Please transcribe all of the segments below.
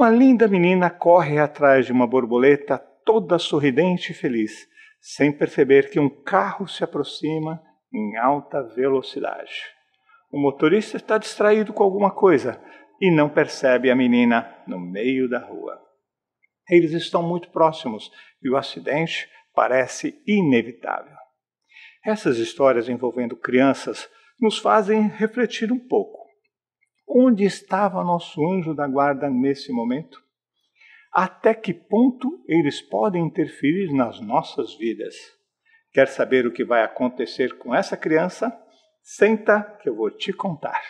Uma linda menina corre atrás de uma borboleta toda sorridente e feliz, sem perceber que um carro se aproxima em alta velocidade. O motorista está distraído com alguma coisa e não percebe a menina no meio da rua. Eles estão muito próximos e o acidente parece inevitável. Essas histórias envolvendo crianças nos fazem refletir um pouco Onde estava nosso anjo da guarda nesse momento? Até que ponto eles podem interferir nas nossas vidas? Quer saber o que vai acontecer com essa criança? Senta que eu vou te contar.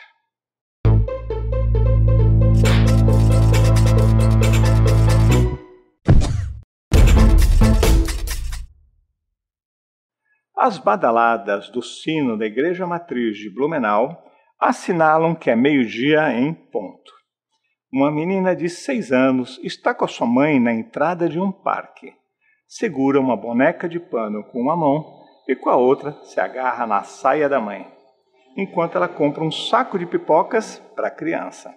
As badaladas do sino da Igreja Matriz de Blumenau assinalam que é meio-dia em ponto. Uma menina de seis anos está com a sua mãe na entrada de um parque. Segura uma boneca de pano com uma mão e com a outra se agarra na saia da mãe, enquanto ela compra um saco de pipocas para a criança.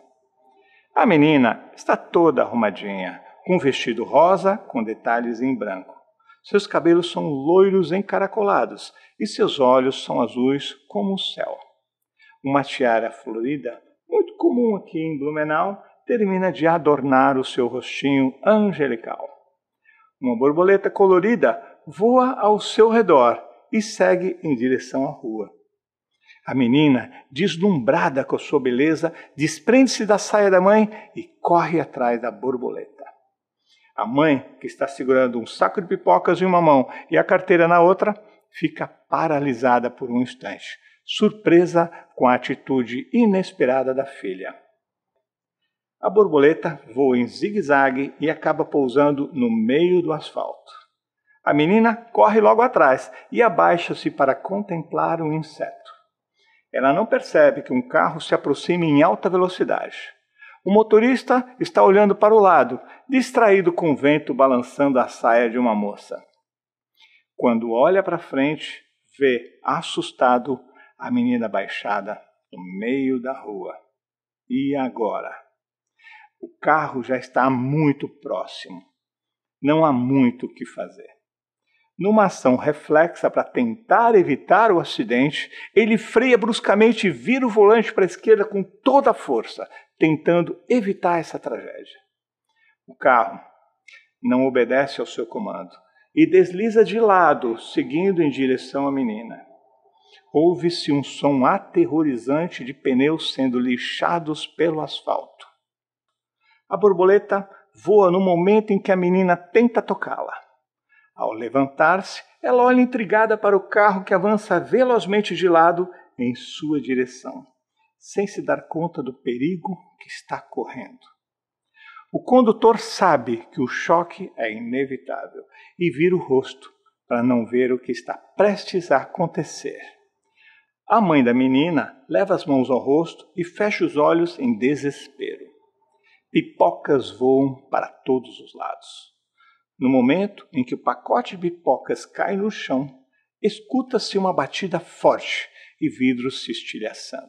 A menina está toda arrumadinha, com um vestido rosa com detalhes em branco. Seus cabelos são loiros encaracolados e seus olhos são azuis como o céu uma tiara florida, muito comum aqui em Blumenau, termina de adornar o seu rostinho angelical. Uma borboleta colorida voa ao seu redor e segue em direção à rua. A menina, deslumbrada com sua beleza, desprende-se da saia da mãe e corre atrás da borboleta. A mãe, que está segurando um saco de pipocas em uma mão e a carteira na outra, fica paralisada por um instante surpresa com a atitude inesperada da filha. A borboleta voa em zigue-zague e acaba pousando no meio do asfalto. A menina corre logo atrás e abaixa-se para contemplar o um inseto. Ela não percebe que um carro se aproxima em alta velocidade. O motorista está olhando para o lado, distraído com o vento balançando a saia de uma moça. Quando olha para frente, vê, assustado, a menina baixada no meio da rua. E agora? O carro já está muito próximo. Não há muito o que fazer. Numa ação reflexa para tentar evitar o acidente, ele freia bruscamente e vira o volante para a esquerda com toda a força, tentando evitar essa tragédia. O carro não obedece ao seu comando e desliza de lado, seguindo em direção à menina. Ouve-se um som aterrorizante de pneus sendo lixados pelo asfalto. A borboleta voa no momento em que a menina tenta tocá-la. Ao levantar-se, ela olha intrigada para o carro que avança velozmente de lado em sua direção, sem se dar conta do perigo que está correndo. O condutor sabe que o choque é inevitável e vira o rosto para não ver o que está prestes a acontecer. A mãe da menina leva as mãos ao rosto e fecha os olhos em desespero. Pipocas voam para todos os lados. No momento em que o pacote de pipocas cai no chão, escuta-se uma batida forte e vidros se estilhaçando.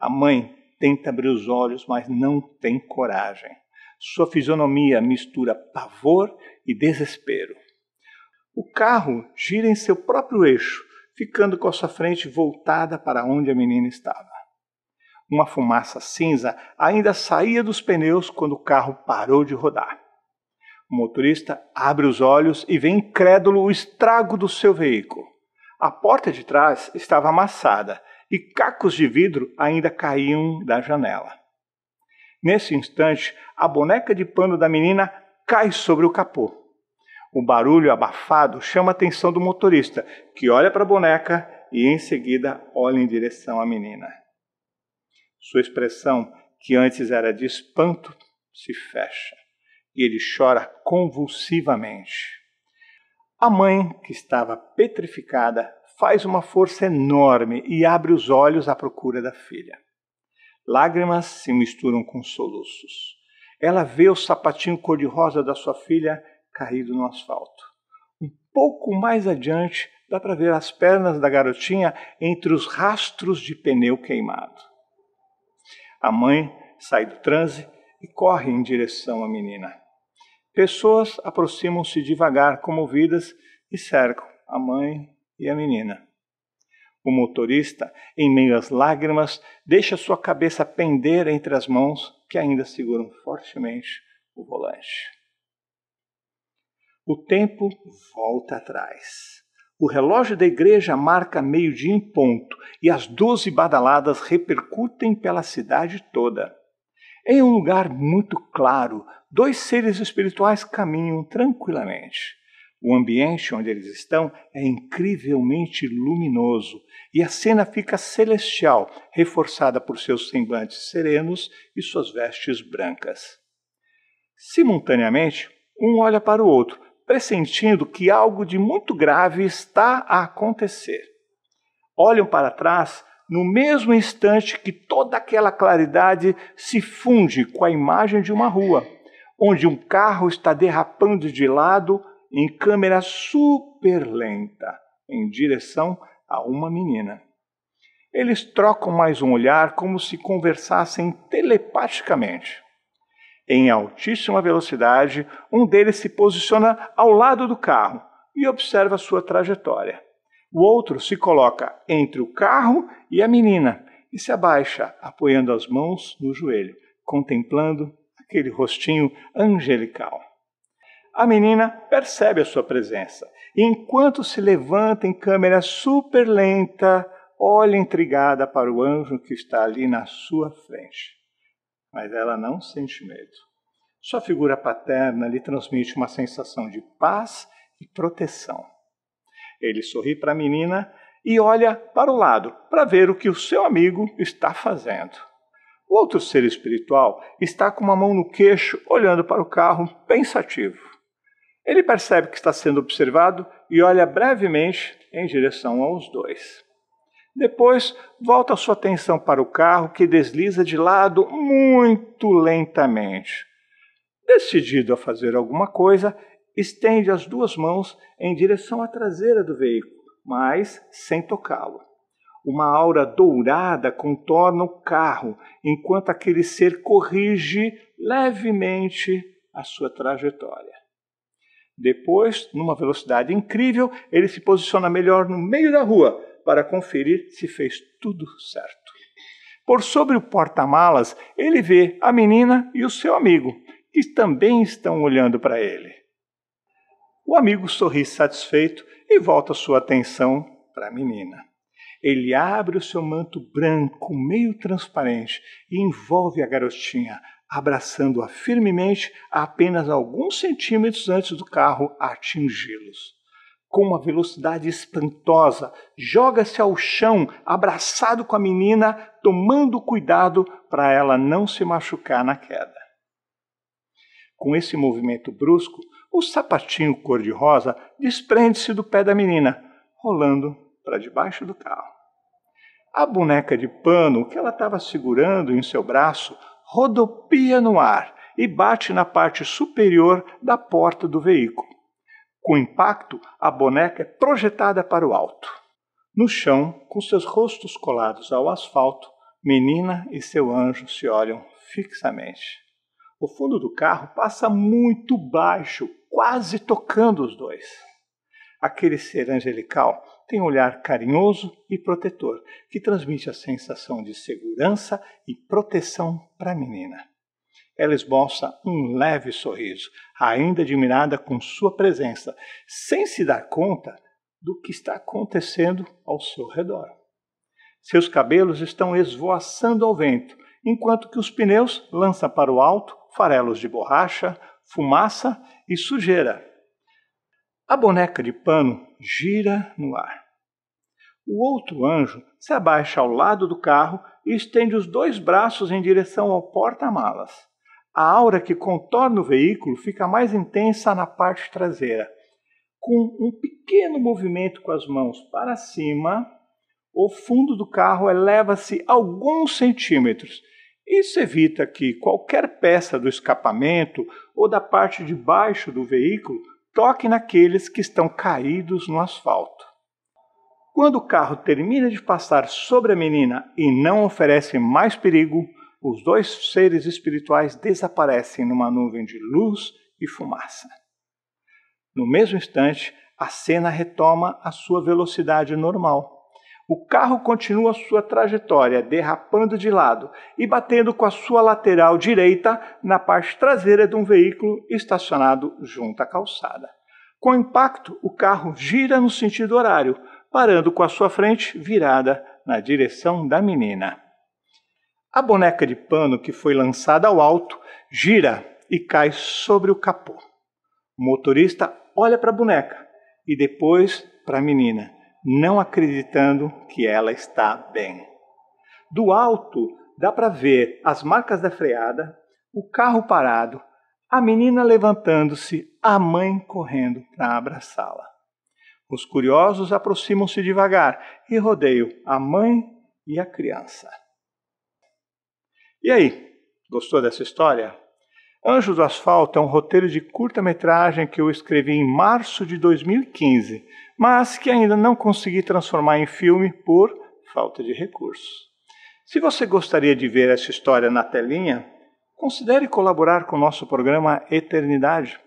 A mãe tenta abrir os olhos, mas não tem coragem. Sua fisionomia mistura pavor e desespero. O carro gira em seu próprio eixo ficando com a sua frente voltada para onde a menina estava. Uma fumaça cinza ainda saía dos pneus quando o carro parou de rodar. O motorista abre os olhos e vê incrédulo o estrago do seu veículo. A porta de trás estava amassada e cacos de vidro ainda caíam da janela. Nesse instante, a boneca de pano da menina cai sobre o capô o barulho abafado chama a atenção do motorista, que olha para a boneca e em seguida olha em direção à menina. Sua expressão, que antes era de espanto, se fecha e ele chora convulsivamente. A mãe, que estava petrificada, faz uma força enorme e abre os olhos à procura da filha. Lágrimas se misturam com soluços. Ela vê o sapatinho cor-de-rosa da sua filha caído no asfalto. Um pouco mais adiante, dá para ver as pernas da garotinha entre os rastros de pneu queimado. A mãe sai do transe e corre em direção à menina. Pessoas aproximam-se devagar, comovidas, e cercam a mãe e a menina. O motorista, em meio às lágrimas, deixa sua cabeça pender entre as mãos que ainda seguram fortemente o volante. O tempo volta atrás. O relógio da igreja marca meio-dia em ponto e as doze badaladas repercutem pela cidade toda. Em um lugar muito claro, dois seres espirituais caminham tranquilamente. O ambiente onde eles estão é incrivelmente luminoso e a cena fica celestial, reforçada por seus semblantes serenos e suas vestes brancas. Simultaneamente, um olha para o outro, pressentindo que algo de muito grave está a acontecer. Olham para trás no mesmo instante que toda aquela claridade se funde com a imagem de uma rua, onde um carro está derrapando de lado em câmera super lenta em direção a uma menina. Eles trocam mais um olhar como se conversassem telepaticamente em altíssima velocidade, um deles se posiciona ao lado do carro e observa sua trajetória. O outro se coloca entre o carro e a menina e se abaixa, apoiando as mãos no joelho, contemplando aquele rostinho angelical. A menina percebe a sua presença e, enquanto se levanta em câmera super lenta, olha intrigada para o anjo que está ali na sua frente mas ela não sente medo. Sua figura paterna lhe transmite uma sensação de paz e proteção. Ele sorri para a menina e olha para o lado para ver o que o seu amigo está fazendo. O outro ser espiritual está com uma mão no queixo, olhando para o carro, pensativo. Ele percebe que está sendo observado e olha brevemente em direção aos dois. Depois, volta sua atenção para o carro que desliza de lado muito lentamente. Decidido a fazer alguma coisa, estende as duas mãos em direção à traseira do veículo, mas sem tocá-lo. Uma aura dourada contorna o carro, enquanto aquele ser corrige levemente a sua trajetória. Depois, numa velocidade incrível, ele se posiciona melhor no meio da rua, para conferir se fez tudo certo. Por sobre o porta-malas, ele vê a menina e o seu amigo, que também estão olhando para ele. O amigo sorri satisfeito e volta sua atenção para a menina. Ele abre o seu manto branco, meio transparente, e envolve a garotinha, abraçando-a firmemente a apenas alguns centímetros antes do carro atingi-los com uma velocidade espantosa, joga-se ao chão, abraçado com a menina, tomando cuidado para ela não se machucar na queda. Com esse movimento brusco, o sapatinho cor-de-rosa desprende-se do pé da menina, rolando para debaixo do carro. A boneca de pano que ela estava segurando em seu braço rodopia no ar e bate na parte superior da porta do veículo. Com impacto, a boneca é projetada para o alto. No chão, com seus rostos colados ao asfalto, menina e seu anjo se olham fixamente. O fundo do carro passa muito baixo, quase tocando os dois. Aquele ser angelical tem um olhar carinhoso e protetor, que transmite a sensação de segurança e proteção para a menina. Ela esboça um leve sorriso, ainda admirada com sua presença, sem se dar conta do que está acontecendo ao seu redor. Seus cabelos estão esvoaçando ao vento, enquanto que os pneus lançam para o alto farelos de borracha, fumaça e sujeira. A boneca de pano gira no ar. O outro anjo se abaixa ao lado do carro e estende os dois braços em direção ao porta-malas a aura que contorna o veículo fica mais intensa na parte traseira. Com um pequeno movimento com as mãos para cima, o fundo do carro eleva-se alguns centímetros. Isso evita que qualquer peça do escapamento ou da parte de baixo do veículo toque naqueles que estão caídos no asfalto. Quando o carro termina de passar sobre a menina e não oferece mais perigo, os dois seres espirituais desaparecem numa nuvem de luz e fumaça. No mesmo instante, a cena retoma a sua velocidade normal. O carro continua sua trajetória, derrapando de lado e batendo com a sua lateral direita na parte traseira de um veículo estacionado junto à calçada. Com o impacto, o carro gira no sentido horário, parando com a sua frente virada na direção da menina. A boneca de pano que foi lançada ao alto gira e cai sobre o capô. O motorista olha para a boneca e depois para a menina, não acreditando que ela está bem. Do alto dá para ver as marcas da freada, o carro parado, a menina levantando-se, a mãe correndo para abraçá-la. Os curiosos aproximam-se devagar e rodeiam a mãe e a criança. E aí, gostou dessa história? Anjos do Asfalto é um roteiro de curta-metragem que eu escrevi em março de 2015, mas que ainda não consegui transformar em filme por falta de recursos. Se você gostaria de ver essa história na telinha, considere colaborar com o nosso programa Eternidade.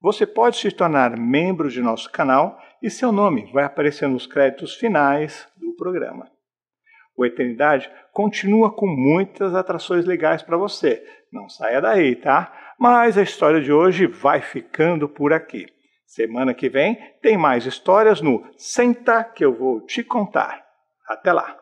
Você pode se tornar membro de nosso canal e seu nome vai aparecer nos créditos finais do programa o Eternidade continua com muitas atrações legais para você. Não saia daí, tá? Mas a história de hoje vai ficando por aqui. Semana que vem tem mais histórias no Senta que eu vou te contar. Até lá!